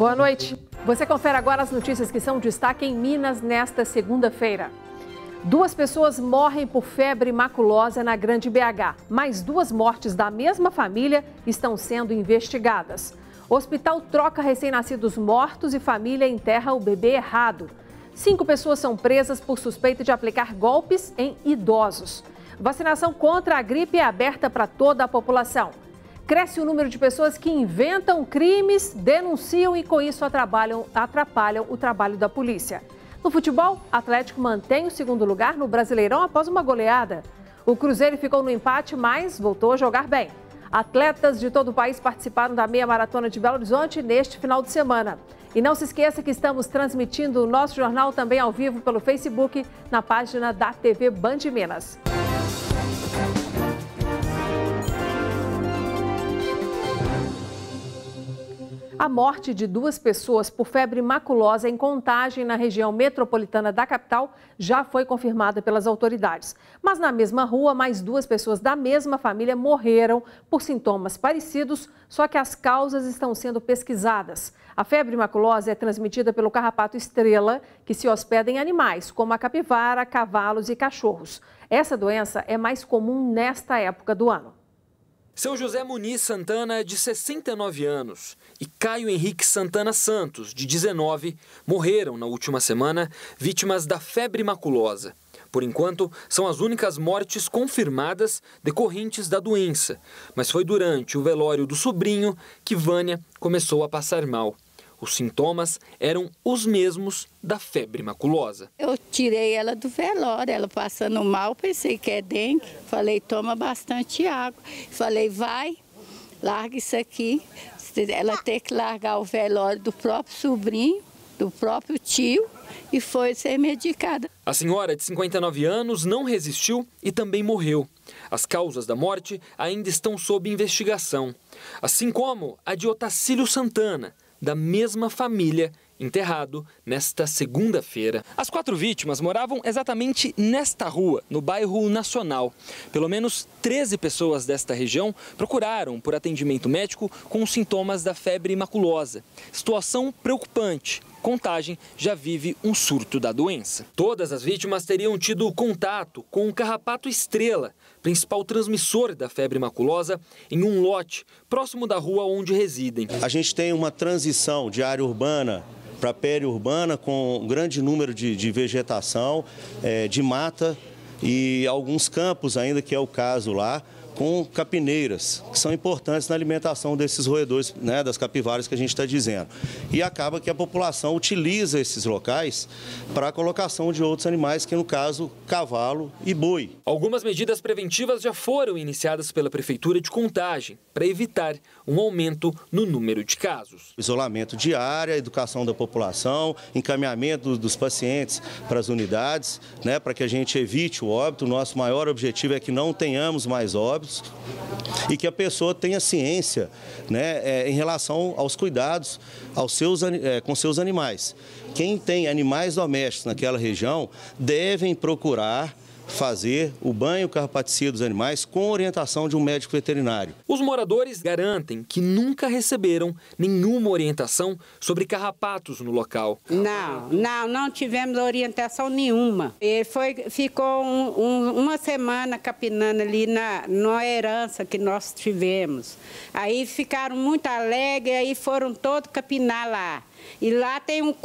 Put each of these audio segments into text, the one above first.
Boa noite. Você confere agora as notícias que são destaque em Minas nesta segunda-feira. Duas pessoas morrem por febre maculosa na Grande BH. Mais duas mortes da mesma família estão sendo investigadas. O hospital troca recém-nascidos mortos e família enterra o bebê errado. Cinco pessoas são presas por suspeita de aplicar golpes em idosos. Vacinação contra a gripe é aberta para toda a população cresce o número de pessoas que inventam crimes, denunciam e com isso atrapalham, atrapalham o trabalho da polícia. No futebol, Atlético mantém o segundo lugar no Brasileirão após uma goleada. O Cruzeiro ficou no empate, mas voltou a jogar bem. Atletas de todo o país participaram da meia maratona de Belo Horizonte neste final de semana. E não se esqueça que estamos transmitindo o nosso jornal também ao vivo pelo Facebook, na página da TV Band Minas. A morte de duas pessoas por febre maculosa em contagem na região metropolitana da capital já foi confirmada pelas autoridades. Mas na mesma rua, mais duas pessoas da mesma família morreram por sintomas parecidos, só que as causas estão sendo pesquisadas. A febre maculosa é transmitida pelo carrapato estrela, que se hospeda em animais, como a capivara, cavalos e cachorros. Essa doença é mais comum nesta época do ano. São José Muniz Santana, é de 69 anos, e Caio Henrique Santana Santos, de 19, morreram na última semana vítimas da febre maculosa. Por enquanto, são as únicas mortes confirmadas decorrentes da doença, mas foi durante o velório do sobrinho que Vânia começou a passar mal. Os sintomas eram os mesmos da febre maculosa. Eu tirei ela do velório, ela passando mal, pensei que é dengue. Falei, toma bastante água. Falei, vai, larga isso aqui. Ela tem que largar o velório do próprio sobrinho, do próprio tio e foi ser medicada. A senhora de 59 anos não resistiu e também morreu. As causas da morte ainda estão sob investigação, assim como a de Otacílio Santana, da mesma família enterrado nesta segunda-feira. As quatro vítimas moravam exatamente nesta rua, no bairro Nacional. Pelo menos 13 pessoas desta região procuraram por atendimento médico com sintomas da febre maculosa. Situação preocupante Contagem já vive um surto da doença. Todas as vítimas teriam tido contato com o carrapato estrela, principal transmissor da febre maculosa, em um lote próximo da rua onde residem. A gente tem uma transição de área urbana para periurbana com um grande número de, de vegetação, é, de mata e alguns campos ainda, que é o caso lá com capineiras, que são importantes na alimentação desses roedores, né, das capivaras que a gente está dizendo. E acaba que a população utiliza esses locais para a colocação de outros animais, que no caso, cavalo e boi. Algumas medidas preventivas já foram iniciadas pela Prefeitura de Contagem para evitar um aumento no número de casos. Isolamento diário, educação da população, encaminhamento dos pacientes para as unidades, né, para que a gente evite o óbito. nosso maior objetivo é que não tenhamos mais óbitos e que a pessoa tenha ciência né, é, em relação aos cuidados aos seus, é, com seus animais. Quem tem animais domésticos naquela região devem procurar fazer o banho carpaticida dos animais com orientação de um médico veterinário. Os moradores garantem que nunca receberam nenhuma orientação sobre carrapatos no local. Não, não, não tivemos orientação nenhuma. Ele foi, ficou um, um, uma semana capinando ali na, na herança que nós tivemos. Aí ficaram muito alegres, aí foram todos capinar lá. E lá tem um que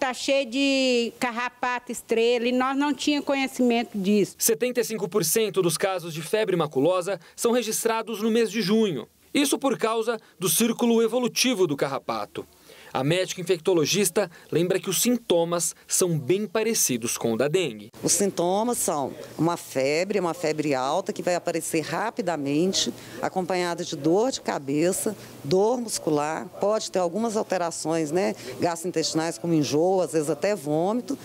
tá cheio de carrapato estrela, e nós não tínhamos conhecimento disso. 75% dos casos de febre maculosa são registrados no mês de junho. Isso por causa do círculo evolutivo do carrapato. A médica infectologista lembra que os sintomas são bem parecidos com o da dengue. Os sintomas são uma febre, uma febre alta que vai aparecer rapidamente, acompanhada de dor de cabeça, dor muscular, pode ter algumas alterações né, gastrointestinais, como enjoo, às vezes até vômito.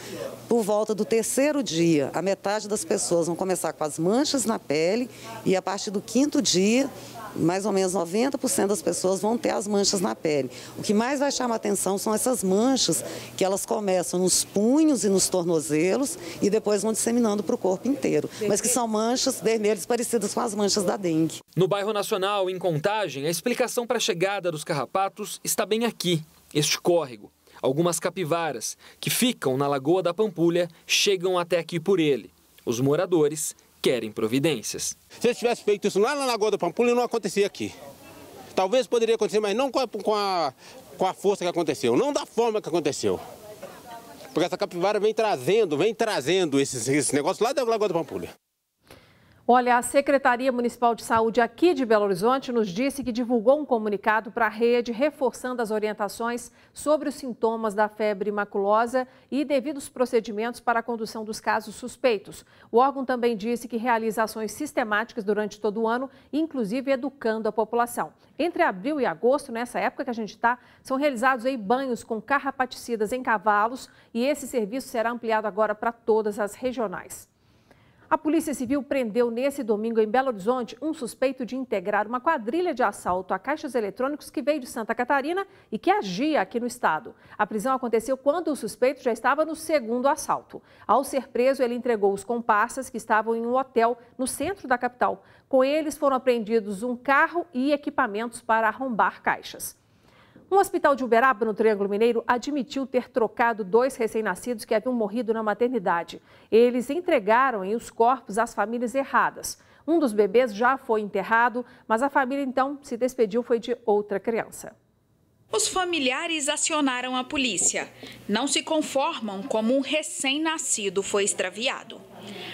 Por volta do terceiro dia, a metade das pessoas vão começar com as manchas na pele e a partir do quinto dia mais ou menos 90% das pessoas vão ter as manchas na pele. O que mais vai chamar atenção são essas manchas, que elas começam nos punhos e nos tornozelos e depois vão disseminando para o corpo inteiro. Mas que são manchas vermelhas parecidas com as manchas da dengue. No bairro Nacional, em Contagem, a explicação para a chegada dos carrapatos está bem aqui, este córrego. Algumas capivaras, que ficam na Lagoa da Pampulha, chegam até aqui por ele. Os moradores querem providências. Se eles tivessem feito isso lá na Lagoa do Pampulha, não acontecia aqui. Talvez poderia acontecer, mas não com a, com a, com a força que aconteceu, não da forma que aconteceu. Porque essa capivara vem trazendo, vem trazendo esses, esse negócio lá da Lagoa do Pampulha. Olha, a Secretaria Municipal de Saúde aqui de Belo Horizonte nos disse que divulgou um comunicado para a rede reforçando as orientações sobre os sintomas da febre maculosa e devidos procedimentos para a condução dos casos suspeitos. O órgão também disse que realiza ações sistemáticas durante todo o ano, inclusive educando a população. Entre abril e agosto, nessa época que a gente está, são realizados aí banhos com carrapaticidas em cavalos e esse serviço será ampliado agora para todas as regionais. A Polícia Civil prendeu nesse domingo em Belo Horizonte um suspeito de integrar uma quadrilha de assalto a caixas eletrônicos que veio de Santa Catarina e que agia aqui no estado. A prisão aconteceu quando o suspeito já estava no segundo assalto. Ao ser preso, ele entregou os comparsas que estavam em um hotel no centro da capital. Com eles foram apreendidos um carro e equipamentos para arrombar caixas. Um hospital de Uberaba, no Triângulo Mineiro, admitiu ter trocado dois recém-nascidos que haviam morrido na maternidade. Eles entregaram os corpos às famílias erradas. Um dos bebês já foi enterrado, mas a família então se despediu foi de outra criança. Os familiares acionaram a polícia. Não se conformam como um recém-nascido foi extraviado.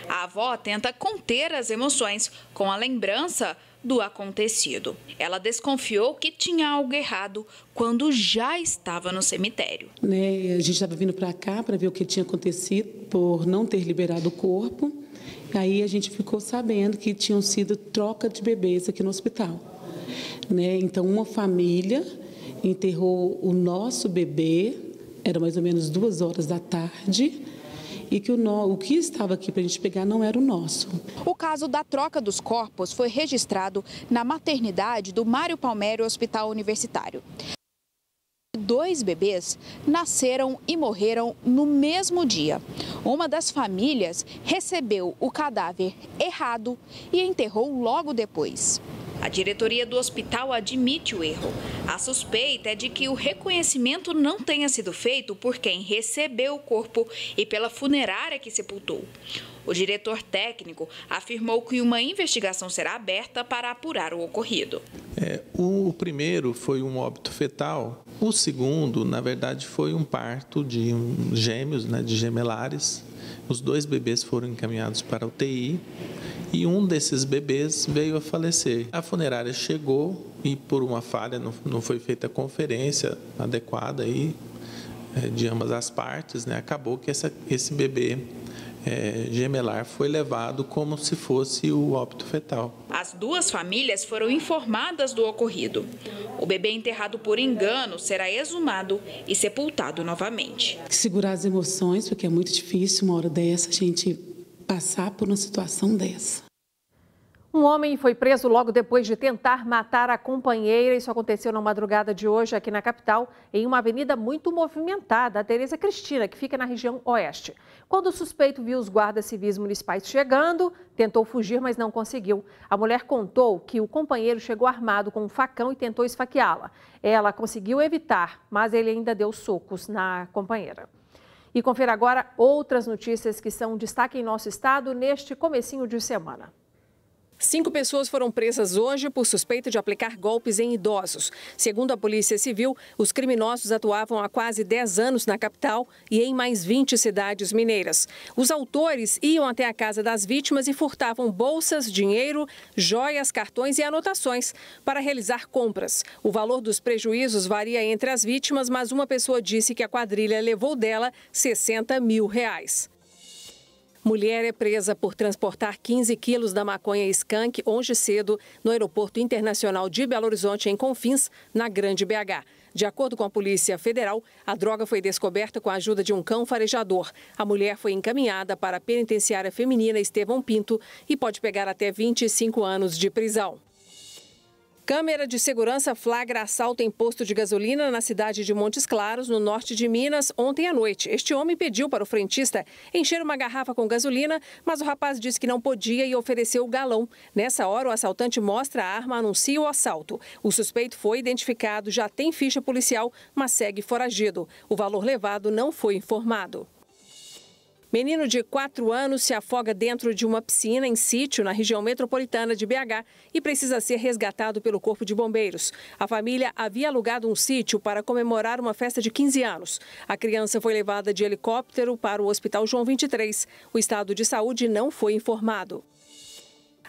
A avó tenta conter as emoções com a lembrança do acontecido. Ela desconfiou que tinha algo errado quando já estava no cemitério. Né, a gente estava vindo para cá para ver o que tinha acontecido por não ter liberado o corpo. Aí a gente ficou sabendo que tinham sido troca de bebês aqui no hospital. Né? Então, uma família enterrou o nosso bebê, era mais ou menos duas horas da tarde, e que o, no, o que estava aqui para a gente pegar não era o nosso. O caso da troca dos corpos foi registrado na maternidade do Mário Palmério Hospital Universitário dois bebês nasceram e morreram no mesmo dia. Uma das famílias recebeu o cadáver errado e enterrou logo depois. A diretoria do hospital admite o erro. A suspeita é de que o reconhecimento não tenha sido feito por quem recebeu o corpo e pela funerária que sepultou. O diretor técnico afirmou que uma investigação será aberta para apurar o ocorrido. É, o primeiro foi um óbito fetal, o segundo, na verdade, foi um parto de gêmeos, né, de gemelares. Os dois bebês foram encaminhados para a UTI e um desses bebês veio a falecer. A funerária chegou e, por uma falha, não, não foi feita a conferência adequada aí, é, de ambas as partes, né? acabou que essa, esse bebê é, gemelar foi levado como se fosse o óbito fetal. As duas famílias foram informadas do ocorrido. O bebê enterrado por engano será exumado e sepultado novamente. Segurar as emoções, porque é muito difícil uma hora dessa a gente passar por uma situação dessa. Um homem foi preso logo depois de tentar matar a companheira. Isso aconteceu na madrugada de hoje aqui na capital, em uma avenida muito movimentada, a Tereza Cristina, que fica na região oeste. Quando o suspeito viu os guardas civis municipais chegando, tentou fugir, mas não conseguiu. A mulher contou que o companheiro chegou armado com um facão e tentou esfaqueá-la. Ela conseguiu evitar, mas ele ainda deu socos na companheira. E confira agora outras notícias que são destaque em nosso estado neste comecinho de semana. Cinco pessoas foram presas hoje por suspeita de aplicar golpes em idosos. Segundo a Polícia Civil, os criminosos atuavam há quase 10 anos na capital e em mais 20 cidades mineiras. Os autores iam até a casa das vítimas e furtavam bolsas, dinheiro, joias, cartões e anotações para realizar compras. O valor dos prejuízos varia entre as vítimas, mas uma pessoa disse que a quadrilha levou dela 60 mil reais. Mulher é presa por transportar 15 quilos da maconha skunk hoje cedo no Aeroporto Internacional de Belo Horizonte, em Confins, na Grande BH. De acordo com a Polícia Federal, a droga foi descoberta com a ajuda de um cão farejador. A mulher foi encaminhada para a penitenciária feminina Estevão Pinto e pode pegar até 25 anos de prisão. Câmera de segurança flagra assalto em posto de gasolina na cidade de Montes Claros, no norte de Minas, ontem à noite. Este homem pediu para o frentista encher uma garrafa com gasolina, mas o rapaz disse que não podia e ofereceu o galão. Nessa hora, o assaltante mostra a arma, anuncia o assalto. O suspeito foi identificado, já tem ficha policial, mas segue foragido. O valor levado não foi informado. Menino de 4 anos se afoga dentro de uma piscina em sítio na região metropolitana de BH e precisa ser resgatado pelo Corpo de Bombeiros. A família havia alugado um sítio para comemorar uma festa de 15 anos. A criança foi levada de helicóptero para o Hospital João 23. O estado de saúde não foi informado.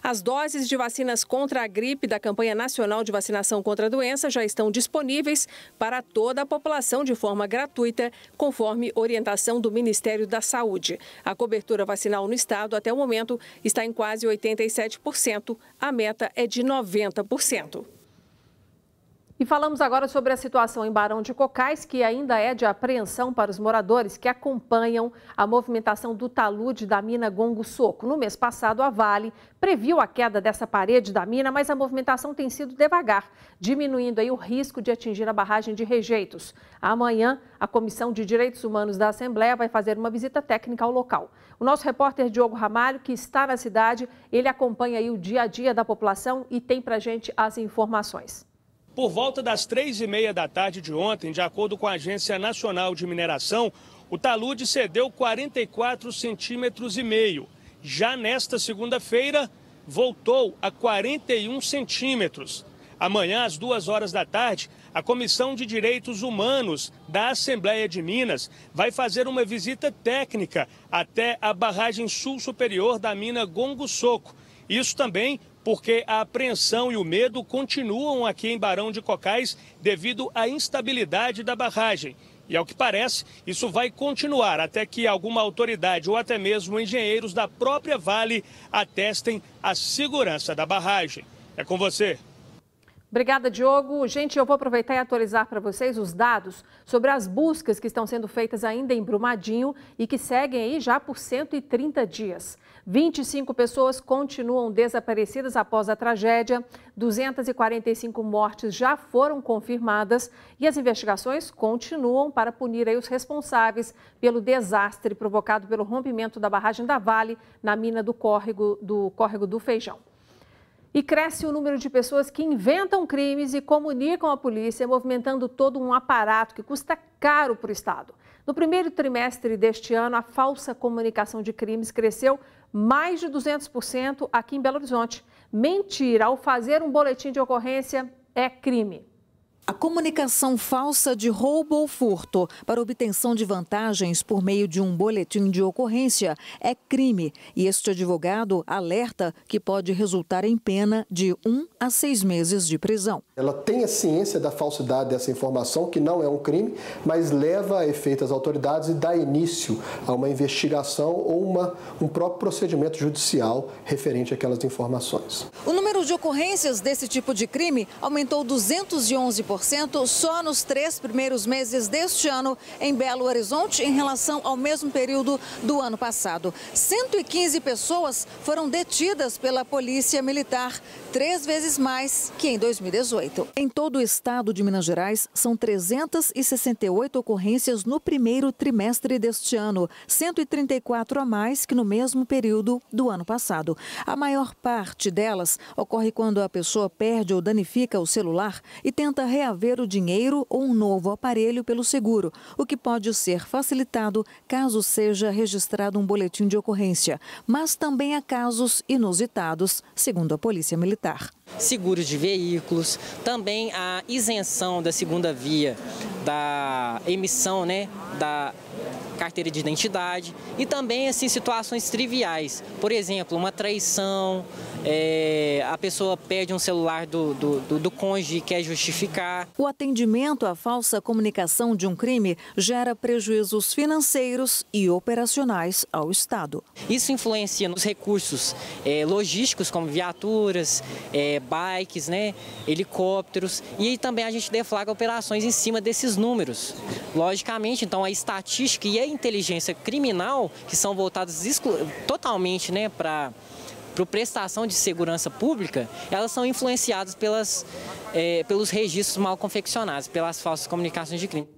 As doses de vacinas contra a gripe da campanha nacional de vacinação contra a doença já estão disponíveis para toda a população de forma gratuita, conforme orientação do Ministério da Saúde. A cobertura vacinal no estado, até o momento, está em quase 87%. A meta é de 90%. E falamos agora sobre a situação em Barão de Cocais, que ainda é de apreensão para os moradores que acompanham a movimentação do talude da mina Gongo Soco. No mês passado, a Vale previu a queda dessa parede da mina, mas a movimentação tem sido devagar, diminuindo aí o risco de atingir a barragem de rejeitos. Amanhã, a Comissão de Direitos Humanos da Assembleia vai fazer uma visita técnica ao local. O nosso repórter Diogo Ramalho, que está na cidade, ele acompanha aí o dia a dia da população e tem para gente as informações. Por volta das três e meia da tarde de ontem, de acordo com a Agência Nacional de Mineração, o talude cedeu 44 centímetros e meio. Já nesta segunda-feira, voltou a 41 centímetros. Amanhã, às duas horas da tarde, a Comissão de Direitos Humanos da Assembleia de Minas vai fazer uma visita técnica até a barragem sul superior da mina Gongo Soco. Isso também porque a apreensão e o medo continuam aqui em Barão de Cocais devido à instabilidade da barragem. E ao que parece, isso vai continuar até que alguma autoridade ou até mesmo engenheiros da própria Vale atestem a segurança da barragem. É com você, Obrigada, Diogo. Gente, eu vou aproveitar e atualizar para vocês os dados sobre as buscas que estão sendo feitas ainda em Brumadinho e que seguem aí já por 130 dias. 25 pessoas continuam desaparecidas após a tragédia, 245 mortes já foram confirmadas e as investigações continuam para punir aí os responsáveis pelo desastre provocado pelo rompimento da barragem da Vale na mina do córrego do, córrego do Feijão. E cresce o número de pessoas que inventam crimes e comunicam à polícia, movimentando todo um aparato que custa caro para o Estado. No primeiro trimestre deste ano, a falsa comunicação de crimes cresceu mais de 200% aqui em Belo Horizonte. Mentira ao fazer um boletim de ocorrência é crime. A comunicação falsa de roubo ou furto para obtenção de vantagens por meio de um boletim de ocorrência é crime e este advogado alerta que pode resultar em pena de um a seis meses de prisão. Ela tem a ciência da falsidade dessa informação, que não é um crime, mas leva a efeito às autoridades e dá início a uma investigação ou uma, um próprio procedimento judicial referente àquelas informações. O número de ocorrências desse tipo de crime aumentou 211% só nos três primeiros meses deste ano em Belo Horizonte em relação ao mesmo período do ano passado. 115 pessoas foram detidas pela Polícia Militar, três vezes mais que em 2018. Em todo o estado de Minas Gerais, são 368 ocorrências no primeiro trimestre deste ano, 134 a mais que no mesmo período do ano passado. A maior parte delas ocorre quando a pessoa perde ou danifica o celular e tenta reagir reaver o dinheiro ou um novo aparelho pelo seguro, o que pode ser facilitado caso seja registrado um boletim de ocorrência, mas também há casos inusitados, segundo a Polícia Militar. Seguros de veículos, também a isenção da segunda via da emissão né, da carteira de identidade e também assim situações triviais, por exemplo, uma traição, é, a pessoa perde um celular do, do, do, do cônjuge e quer justificar. O atendimento à falsa comunicação de um crime gera prejuízos financeiros e operacionais ao Estado. Isso influencia nos recursos é, logísticos, como viaturas, é, bikes, né, helicópteros, e também a gente deflaga operações em cima desses números. Logicamente, então, a estatística estatística e a inteligência criminal, que são voltadas totalmente né, para para prestação de segurança pública, elas são influenciadas pelas, é, pelos registros mal confeccionados, pelas falsas comunicações de crime.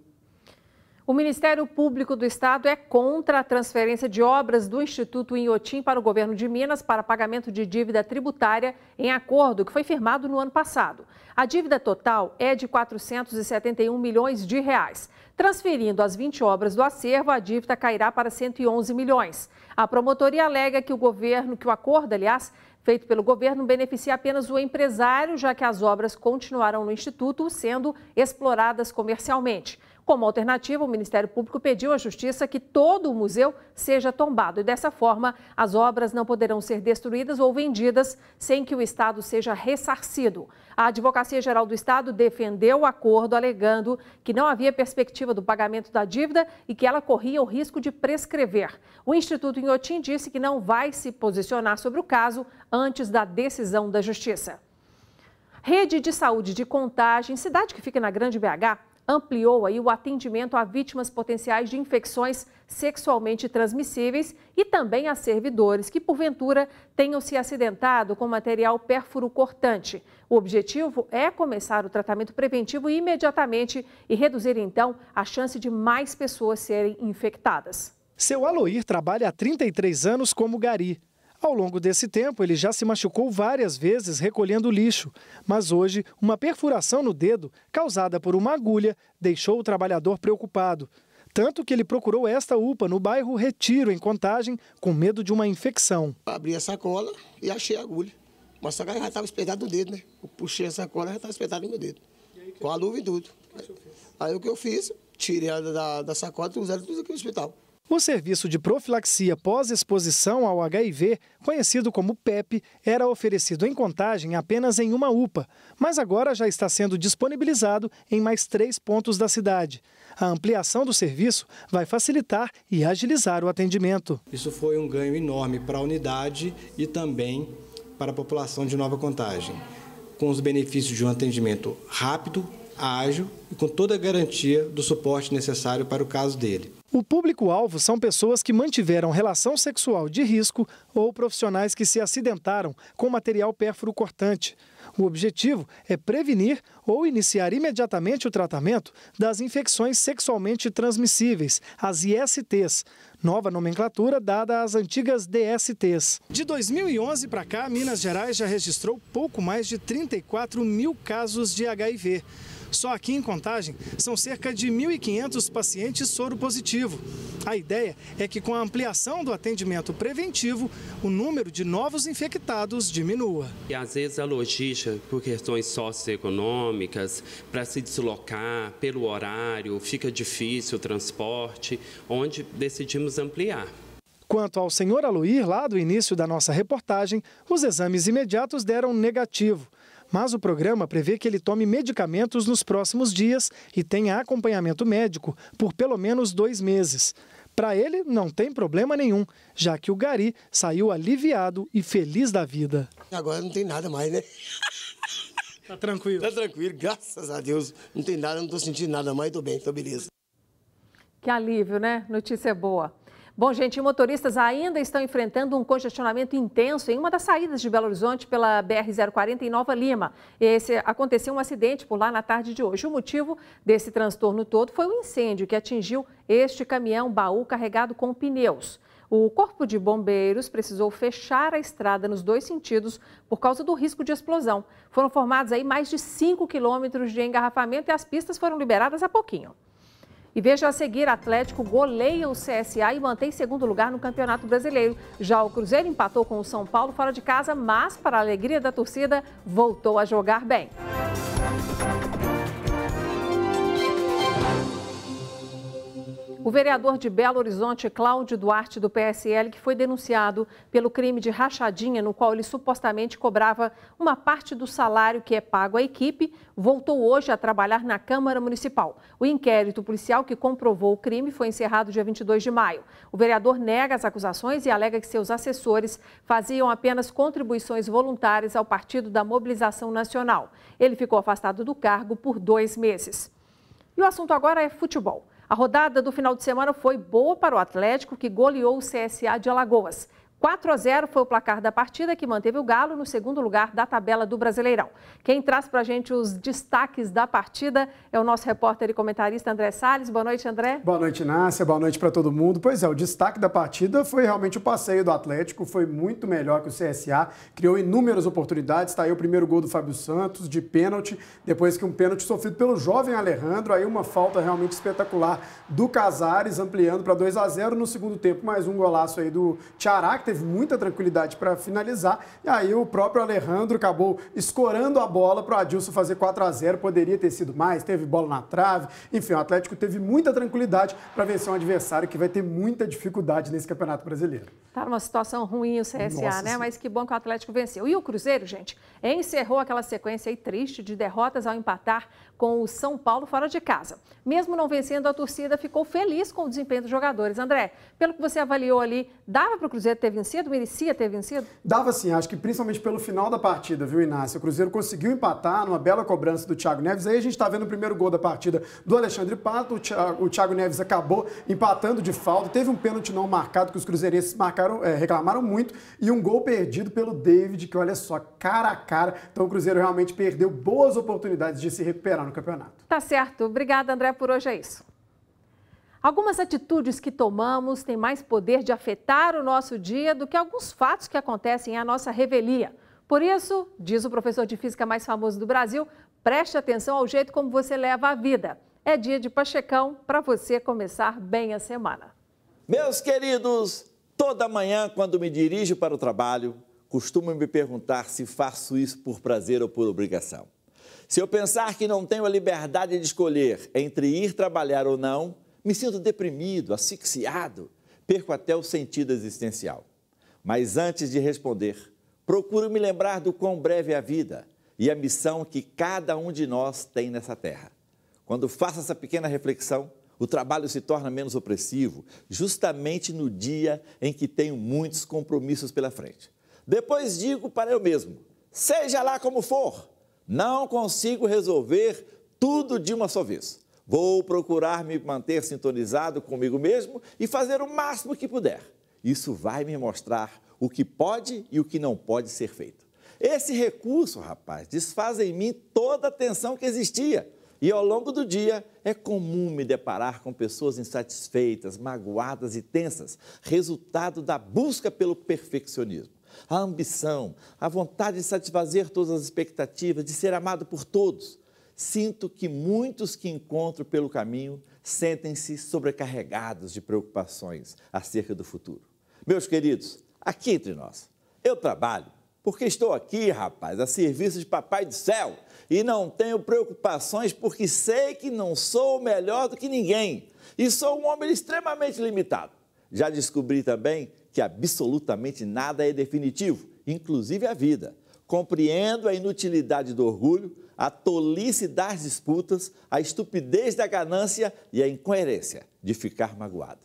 O Ministério Público do Estado é contra a transferência de obras do Instituto Inhotim para o governo de Minas para pagamento de dívida tributária em acordo que foi firmado no ano passado. A dívida total é de 471 milhões de reais. Transferindo as 20 obras do acervo, a dívida cairá para 111 milhões. A promotoria alega que o governo, que o acordo, aliás, feito pelo governo beneficia apenas o empresário, já que as obras continuarão no instituto sendo exploradas comercialmente. Como alternativa, o Ministério Público pediu à Justiça que todo o museu seja tombado e, dessa forma, as obras não poderão ser destruídas ou vendidas sem que o Estado seja ressarcido. A Advocacia Geral do Estado defendeu o acordo, alegando que não havia perspectiva do pagamento da dívida e que ela corria o risco de prescrever. O Instituto Inhotim disse que não vai se posicionar sobre o caso antes da decisão da Justiça. Rede de Saúde de Contagem, cidade que fica na Grande BH, ampliou aí o atendimento a vítimas potenciais de infecções sexualmente transmissíveis e também a servidores que, porventura, tenham se acidentado com material pérfuro cortante. O objetivo é começar o tratamento preventivo imediatamente e reduzir, então, a chance de mais pessoas serem infectadas. Seu Aloir trabalha há 33 anos como gari. Ao longo desse tempo, ele já se machucou várias vezes recolhendo lixo, mas hoje, uma perfuração no dedo, causada por uma agulha, deixou o trabalhador preocupado. Tanto que ele procurou esta UPA no bairro Retiro, em Contagem, com medo de uma infecção. Abri a sacola e achei a agulha. Mas a sacola já estava espetada no dedo, né? Eu puxei a sacola e já estava espetada no meu dedo. com a luva e tudo. É aí o que eu fiz? Tirei a da, da sacola e usaram tudo aqui no hospital. O serviço de profilaxia pós-exposição ao HIV, conhecido como PEP, era oferecido em contagem apenas em uma UPA, mas agora já está sendo disponibilizado em mais três pontos da cidade. A ampliação do serviço vai facilitar e agilizar o atendimento. Isso foi um ganho enorme para a unidade e também para a população de nova contagem, com os benefícios de um atendimento rápido, ágil e com toda a garantia do suporte necessário para o caso dele. O público-alvo são pessoas que mantiveram relação sexual de risco ou profissionais que se acidentaram com material pérfuro cortante. O objetivo é prevenir ou iniciar imediatamente o tratamento das infecções sexualmente transmissíveis, as ISTs, nova nomenclatura dada às antigas DSTs. De 2011 para cá, Minas Gerais já registrou pouco mais de 34 mil casos de HIV. Só aqui em Contagem são cerca de 1.500 pacientes soro positivo. A ideia é que com a ampliação do atendimento preventivo, o número de novos infectados diminua. E às vezes a logística, por questões socioeconômicas, para se deslocar, pelo horário, fica difícil o transporte, onde decidimos ampliar. Quanto ao senhor Aluir, lá do início da nossa reportagem, os exames imediatos deram negativo. Mas o programa prevê que ele tome medicamentos nos próximos dias e tenha acompanhamento médico por pelo menos dois meses. Para ele, não tem problema nenhum, já que o Gari saiu aliviado e feliz da vida. Agora não tem nada mais, né? Tá tranquilo? Tá tranquilo, graças a Deus. Não tem nada, não tô sentindo nada mais, tô bem, tô beleza. Que alívio, né? Notícia boa. Bom, gente, motoristas ainda estão enfrentando um congestionamento intenso em uma das saídas de Belo Horizonte pela BR-040 em Nova Lima. Esse, aconteceu um acidente por lá na tarde de hoje. O motivo desse transtorno todo foi um incêndio que atingiu este caminhão baú carregado com pneus. O Corpo de Bombeiros precisou fechar a estrada nos dois sentidos por causa do risco de explosão. Foram formados aí mais de 5 quilômetros de engarrafamento e as pistas foram liberadas há pouquinho. E veja a seguir, Atlético goleia o CSA e mantém segundo lugar no Campeonato Brasileiro. Já o Cruzeiro empatou com o São Paulo fora de casa, mas, para a alegria da torcida, voltou a jogar bem. O vereador de Belo Horizonte, Cláudio Duarte, do PSL, que foi denunciado pelo crime de rachadinha, no qual ele supostamente cobrava uma parte do salário que é pago à equipe, voltou hoje a trabalhar na Câmara Municipal. O inquérito policial que comprovou o crime foi encerrado dia 22 de maio. O vereador nega as acusações e alega que seus assessores faziam apenas contribuições voluntárias ao Partido da Mobilização Nacional. Ele ficou afastado do cargo por dois meses. E o assunto agora é futebol. A rodada do final de semana foi boa para o Atlético, que goleou o CSA de Alagoas. 4 a 0 foi o placar da partida que manteve o Galo no segundo lugar da tabela do Brasileirão. Quem traz para a gente os destaques da partida é o nosso repórter e comentarista André Salles. Boa noite, André. Boa noite, Nácia. Boa noite para todo mundo. Pois é, o destaque da partida foi realmente o passeio do Atlético. Foi muito melhor que o CSA. Criou inúmeras oportunidades. Está aí o primeiro gol do Fábio Santos, de pênalti. Depois que um pênalti sofrido pelo jovem Alejandro. Aí uma falta realmente espetacular do Casares, ampliando para 2 a 0 No segundo tempo, mais um golaço aí do Tcharak teve muita tranquilidade para finalizar. E aí o próprio Alejandro acabou escorando a bola para o Adilson fazer 4 a 0 Poderia ter sido mais, teve bola na trave. Enfim, o Atlético teve muita tranquilidade para vencer um adversário que vai ter muita dificuldade nesse Campeonato Brasileiro. Está numa situação ruim o CSA, Nossa, né? Sim. Mas que bom que o Atlético venceu. E o Cruzeiro, gente, encerrou aquela sequência aí triste de derrotas ao empatar com o São Paulo fora de casa. Mesmo não vencendo, a torcida ficou feliz com o desempenho dos jogadores. André, pelo que você avaliou ali, dava para o Cruzeiro ter vencido? Merecia ter vencido? Dava sim, acho que principalmente pelo final da partida, viu, Inácio? O Cruzeiro conseguiu empatar numa bela cobrança do Thiago Neves. Aí a gente está vendo o primeiro gol da partida do Alexandre Pato. O Thiago, o Thiago Neves acabou empatando de falta. Teve um pênalti não marcado que os cruzeirenses marcaram, é, reclamaram muito. E um gol perdido pelo David, que olha só, cara a cara. Então o Cruzeiro realmente perdeu boas oportunidades de se recuperar no campeonato. Tá certo. Obrigada, André, por hoje é isso. Algumas atitudes que tomamos têm mais poder de afetar o nosso dia do que alguns fatos que acontecem à nossa revelia. Por isso, diz o professor de física mais famoso do Brasil, preste atenção ao jeito como você leva a vida. É dia de Pachecão para você começar bem a semana. Meus queridos, toda manhã, quando me dirijo para o trabalho, costumo me perguntar se faço isso por prazer ou por obrigação. Se eu pensar que não tenho a liberdade de escolher entre ir trabalhar ou não, me sinto deprimido, asfixiado, perco até o sentido existencial. Mas antes de responder, procuro me lembrar do quão breve é a vida e a missão que cada um de nós tem nessa terra. Quando faço essa pequena reflexão, o trabalho se torna menos opressivo, justamente no dia em que tenho muitos compromissos pela frente. Depois digo para eu mesmo: seja lá como for, não consigo resolver tudo de uma só vez. Vou procurar me manter sintonizado comigo mesmo e fazer o máximo que puder. Isso vai me mostrar o que pode e o que não pode ser feito. Esse recurso, rapaz, desfaz em mim toda a tensão que existia. E ao longo do dia é comum me deparar com pessoas insatisfeitas, magoadas e tensas, resultado da busca pelo perfeccionismo a ambição, a vontade de satisfazer todas as expectativas, de ser amado por todos. Sinto que muitos que encontro pelo caminho sentem-se sobrecarregados de preocupações acerca do futuro. Meus queridos, aqui entre nós, eu trabalho porque estou aqui, rapaz, a serviço de Papai do Céu e não tenho preocupações porque sei que não sou melhor do que ninguém e sou um homem extremamente limitado. Já descobri também que absolutamente nada é definitivo, inclusive a vida. Compreendo a inutilidade do orgulho, a tolice das disputas, a estupidez da ganância e a incoerência de ficar magoado.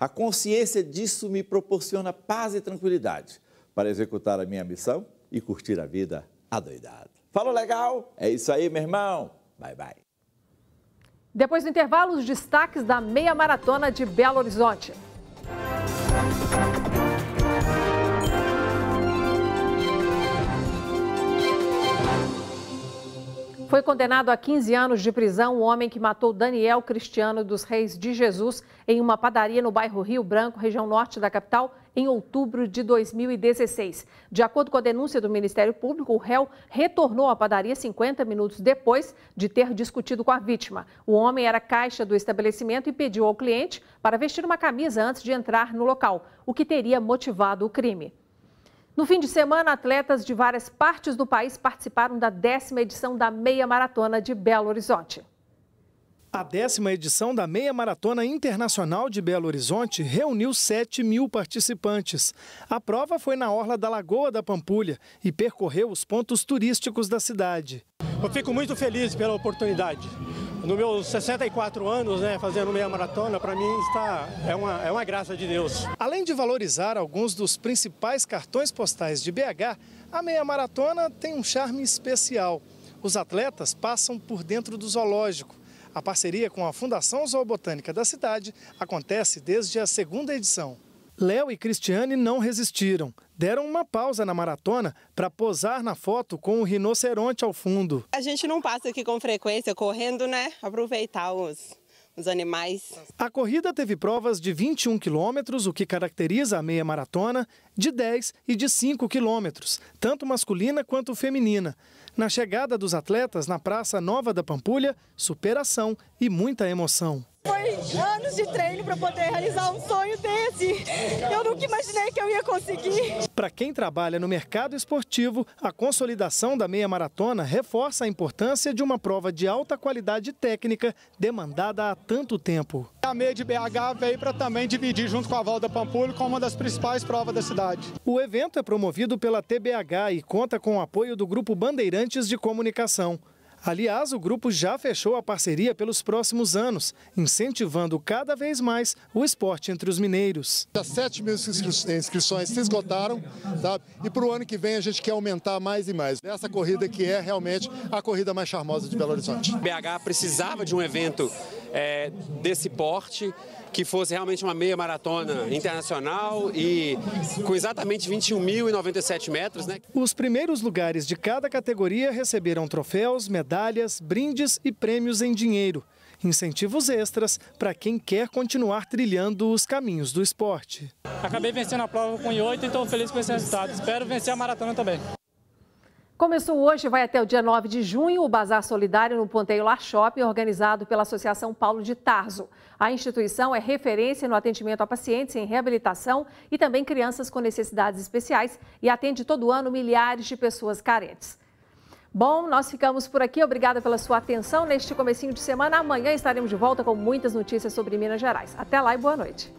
A consciência disso me proporciona paz e tranquilidade para executar a minha missão e curtir a vida adoidado. Falou legal? É isso aí, meu irmão. Bye, bye. Depois do intervalo, os destaques da meia maratona de Belo Horizonte. Foi condenado a 15 anos de prisão o homem que matou Daniel Cristiano dos Reis de Jesus em uma padaria no bairro Rio Branco, região norte da capital, em outubro de 2016. De acordo com a denúncia do Ministério Público, o réu retornou à padaria 50 minutos depois de ter discutido com a vítima. O homem era caixa do estabelecimento e pediu ao cliente para vestir uma camisa antes de entrar no local, o que teria motivado o crime. No fim de semana, atletas de várias partes do país participaram da décima edição da Meia Maratona de Belo Horizonte. A décima edição da Meia Maratona Internacional de Belo Horizonte reuniu 7 mil participantes. A prova foi na orla da Lagoa da Pampulha e percorreu os pontos turísticos da cidade. Eu fico muito feliz pela oportunidade. Nos meus 64 anos, né, fazendo meia maratona, para mim está, é, uma, é uma graça de Deus. Além de valorizar alguns dos principais cartões postais de BH, a meia maratona tem um charme especial. Os atletas passam por dentro do zoológico. A parceria com a Fundação Zoobotânica da cidade acontece desde a segunda edição. Léo e Cristiane não resistiram. Deram uma pausa na maratona para posar na foto com o rinoceronte ao fundo. A gente não passa aqui com frequência correndo, né? Aproveitar os, os animais. A corrida teve provas de 21 quilômetros, o que caracteriza a meia maratona, de 10 e de 5 quilômetros, tanto masculina quanto feminina. Na chegada dos atletas na Praça Nova da Pampulha, superação e muita emoção. Foi anos de treino para poder realizar um sonho desse. Eu nunca imaginei que eu ia conseguir. Para quem trabalha no mercado esportivo, a consolidação da meia maratona reforça a importância de uma prova de alta qualidade técnica demandada há tanto tempo. A meia de BH veio para também dividir junto com a Volta Pampulho como uma das principais provas da cidade. O evento é promovido pela TBH e conta com o apoio do Grupo Bandeirantes de Comunicação. Aliás, o grupo já fechou a parceria pelos próximos anos, incentivando cada vez mais o esporte entre os mineiros. As 7 mil inscrições se esgotaram tá? e para o ano que vem a gente quer aumentar mais e mais. Essa corrida que é realmente a corrida mais charmosa de Belo Horizonte. BH precisava de um evento é, desse porte, que fosse realmente uma meia maratona internacional e com exatamente 21.097 metros. Né? Os primeiros lugares de cada categoria receberam troféus, medalhas, brindes e prêmios em dinheiro. Incentivos extras para quem quer continuar trilhando os caminhos do esporte. Acabei vencendo a prova com 8 e estou feliz com esse resultado. Espero vencer a maratona também. Começou hoje e vai até o dia 9 de junho o Bazar Solidário no Ponteio Lar Shopping, organizado pela Associação Paulo de Tarso. A instituição é referência no atendimento a pacientes em reabilitação e também crianças com necessidades especiais e atende todo ano milhares de pessoas carentes. Bom, nós ficamos por aqui. Obrigada pela sua atenção neste comecinho de semana. Amanhã estaremos de volta com muitas notícias sobre Minas Gerais. Até lá e boa noite.